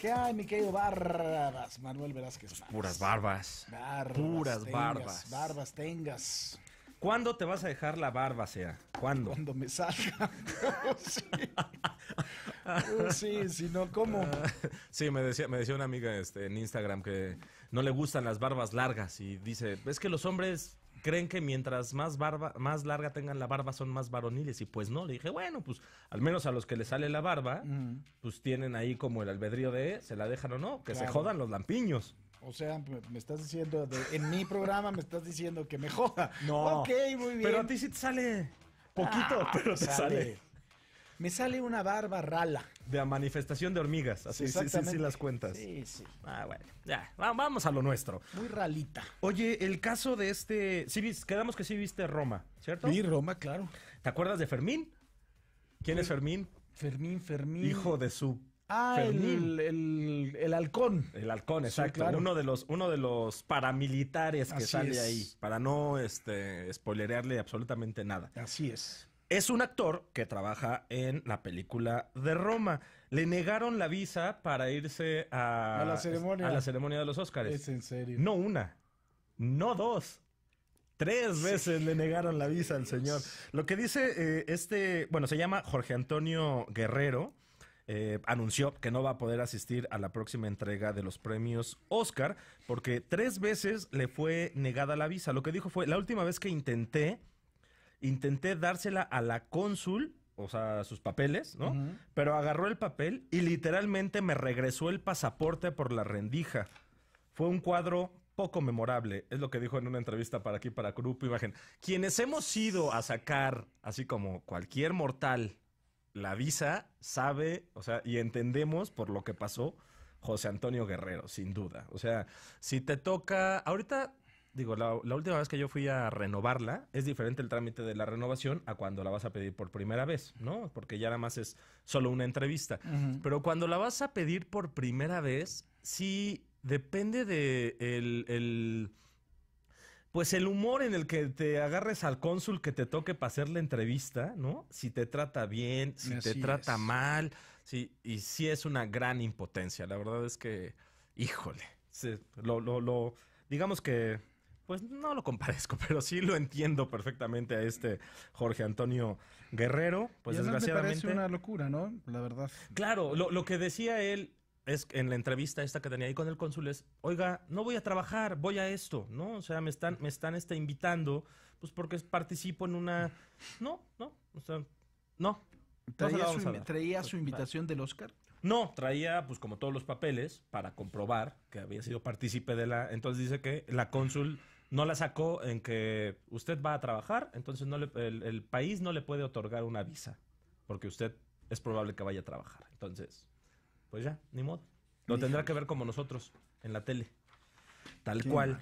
¿Qué hay, mi querido Barbas? Manuel Velázquez. Pues puras barbas. barbas puras barbas. Barbas tengas. ¿Cuándo te vas a dejar la barba, sea? ¿Cuándo? Cuando me salga. sí. si no, ¿cómo? sí, me decía, me decía una amiga este, en Instagram que no le gustan las barbas largas y dice, es que los hombres creen que mientras más barba, más larga tengan la barba, son más varoniles. Y pues no, le dije, bueno, pues al menos a los que les sale la barba, pues tienen ahí como el albedrío de se la dejan o no, que se jodan los lampiños. O sea, me estás diciendo, en mi programa me estás diciendo que me joda. No. Ok, muy bien. Pero a ti sí te sale poquito, ah, pero te sale me sale una barba rala. De manifestación de hormigas, así sí, sí, las cuentas. Sí, sí. Ah, bueno, ya, vamos a lo nuestro. Muy ralita. Oye, el caso de este, sí, quedamos que sí viste Roma, ¿cierto? Sí, Roma, claro. ¿Te acuerdas de Fermín? ¿Quién es Fermín? Fermín, Fermín. Hijo de su Ah, el, el, halcón. El halcón, exacto. Uno de los, uno de los paramilitares que sale ahí. Para no este spoilerearle absolutamente nada. Así es. Es un actor que trabaja en la película de Roma. Le negaron la visa para irse a, la, ceremonia. de los Oscars. Es en serio. No una, no dos. Tres veces le negaron la visa al señor. Lo que dice eh, este, bueno, se llama Jorge Antonio Guerrero. Eh, anunció que no va a poder asistir a la próxima entrega de los premios Oscar porque tres veces le fue negada la visa. Lo que dijo fue, la última vez que intenté intenté dársela a la cónsul, o sea, sus papeles, ¿no? Pero agarró el papel y literalmente me regresó el pasaporte por la rendija. Fue un cuadro poco memorable, es lo que dijo en una entrevista para aquí, para Grupo Imagen. Quienes hemos ido a sacar, así como cualquier mortal, la visa, sabe, o sea, y entendemos por lo que pasó José Antonio Guerrero, sin duda. O sea, si te toca, ahorita digo, la, última vez que yo fui a renovarla, es diferente el trámite de la renovación a cuando la vas a pedir por primera vez, ¿no? Porque ya nada más es solo una entrevista. Pero cuando la vas a pedir por primera vez, sí depende de el, pues el humor en el que te agarres al cónsul que te toque para hacer la entrevista, ¿no? Si te trata bien, si te trata mal, sí, y sí es una gran impotencia. La verdad es que, híjole, lo, digamos que pues no lo comparezco, pero sí lo entiendo perfectamente a este Jorge Antonio Guerrero. Pues desgraciadamente. Me parece una locura, ¿no? La verdad. Claro, lo, que decía él es en la entrevista esta que tenía ahí con el cónsul es, oiga, no voy a trabajar, voy a esto, ¿no? O sea, me están, me están este, invitando, pues porque participo en una... No, no, o sea, no. ¿Traía, ¿traía su invitación del Oscar? No, traía pues como todos los papeles para comprobar que había sido partícipe de la... Entonces dice que la cónsul no la sacó en que usted va a trabajar, entonces no el, país no le puede otorgar una visa, porque usted es probable que vaya a trabajar. Entonces, pues ya, ni modo. Lo tendrá que ver como nosotros, en la tele. Tal cual.